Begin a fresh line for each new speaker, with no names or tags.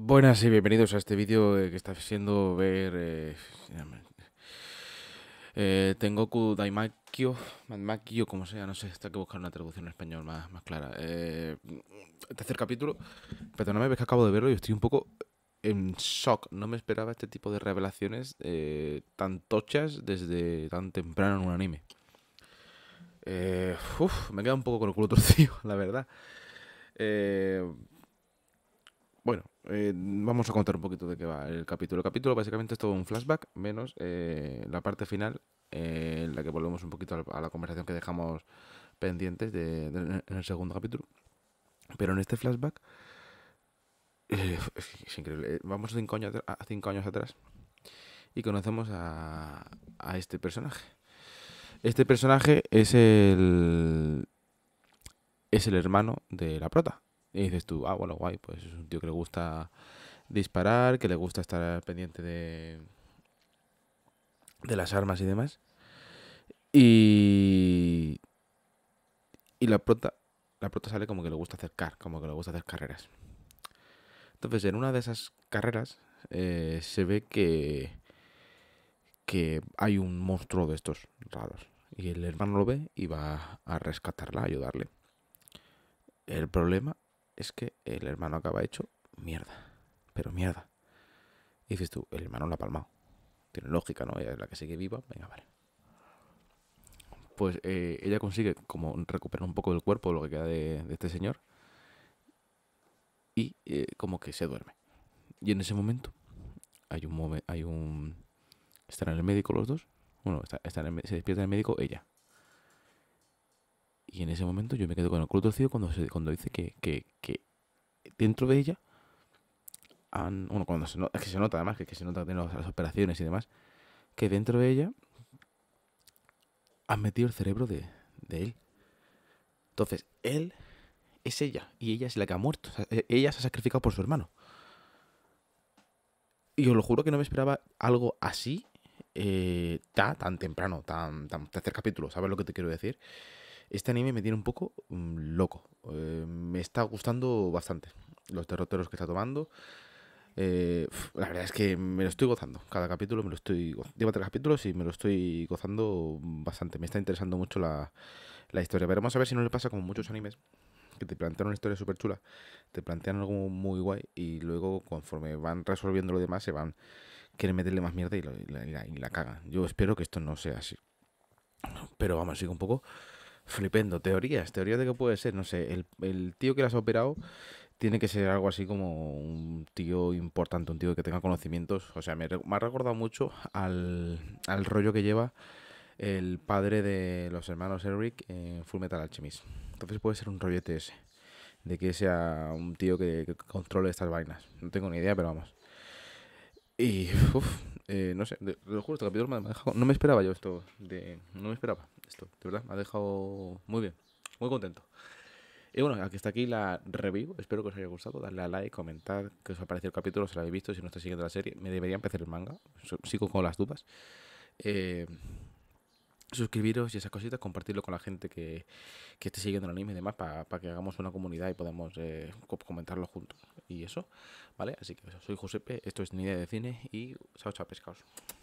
Buenas y bienvenidos a este vídeo eh, que está siendo ver... Eh, eh, Tengoku Daimakyo, como sea, no sé, está que buscar una traducción en español más, más clara. Eh, tercer capítulo, no me ves que acabo de verlo y estoy un poco en shock. No me esperaba este tipo de revelaciones eh, tan tochas desde tan temprano en un anime. Eh, uf, me queda un poco con el culo torcido, la verdad. Eh, bueno, eh, vamos a contar un poquito de qué va el capítulo. El capítulo básicamente es todo un flashback, menos eh, la parte final, eh, en la que volvemos un poquito a la conversación que dejamos pendientes en el segundo capítulo. Pero en este flashback, es, increíble, vamos a cinco años atrás y conocemos a, este personaje. Este personaje es el, es el hermano de la prota y dices tú, ah, bueno, guay, pues es un tío que le gusta disparar, que le gusta estar pendiente de, de las armas y demás. Y, y la prota, la prota sale como que le gusta acercar, como que le gusta hacer carreras. Entonces, en una de esas carreras eh, se ve que, que hay un monstruo de estos raros. Y el hermano lo ve y va a rescatarla, a ayudarle. El problema es que el hermano acaba hecho mierda, pero mierda. Y dices tú, el hermano la ha palmado. Tiene lógica, ¿no? Ella es la que sigue viva, venga, vale. Pues eh, ella consigue como recuperar un poco del cuerpo, lo que queda de, este señor, y eh, como que se duerme. Y en ese momento hay un... Hay un están en el médico los dos. Bueno, está, en se despierta el médico ella y en ese momento yo me quedo con el culo torcido cuando, cuando dice que, dentro de ella han, bueno, cuando se, es que se nota además, que, se nota las, operaciones y demás, que dentro de ella han metido el cerebro de, de él. Entonces, él es ella y ella es la que ha muerto. E, ella se ha sacrificado por su hermano. Y os lo juro que no me esperaba algo así eh, tan temprano, tan, tan tercer capítulo, ¿sabes lo que te quiero decir? Este anime me tiene un poco mm, loco. Eh, me está gustando bastante los derroteros que está tomando. Eh, la verdad es que me lo estoy gozando. Cada capítulo me lo estoy. Lleva tres capítulos y me lo estoy gozando bastante. Me está interesando mucho la, la historia. vamos a ver si no le pasa como muchos animes que te plantean una historia súper chula, te plantean algo muy guay y luego conforme van resolviendo lo demás se van, quieren meterle más mierda y, la, cagan. Yo espero que esto no sea así. Pero vamos, sigo un poco flipendo. Teorías, teorías de que puede ser, no sé, el, el tío que las ha operado tiene que ser algo así como un tío importante, un tío que tenga conocimientos. O sea, me, ha recordado mucho al, rollo que lleva el padre de los hermanos Eric en Full Metal Alchemist. Entonces puede ser un rollete ese, de que sea un tío que, controle estas vainas. No tengo ni idea, pero vamos. Y, uff, eh, no sé, lo juro, este capítulo me ha dejado. No me esperaba yo esto, de, no me esperaba esto, de verdad, me ha dejado muy bien, muy contento. Y bueno, aquí está aquí la review. Espero que os haya gustado. Darle a like, comentar que os ha parecido el capítulo, si lo habéis visto, si no estáis siguiendo la serie. Me debería empezar el manga. Sigo con las dudas. Eh, suscribiros y esas cositas, compartirlo con la gente que, que esté siguiendo el anime y demás para que hagamos una comunidad y podamos eh, comentarlo juntos y eso, ¿vale? Así que soy Josepe, esto es Ni de cine y chao chao pescados.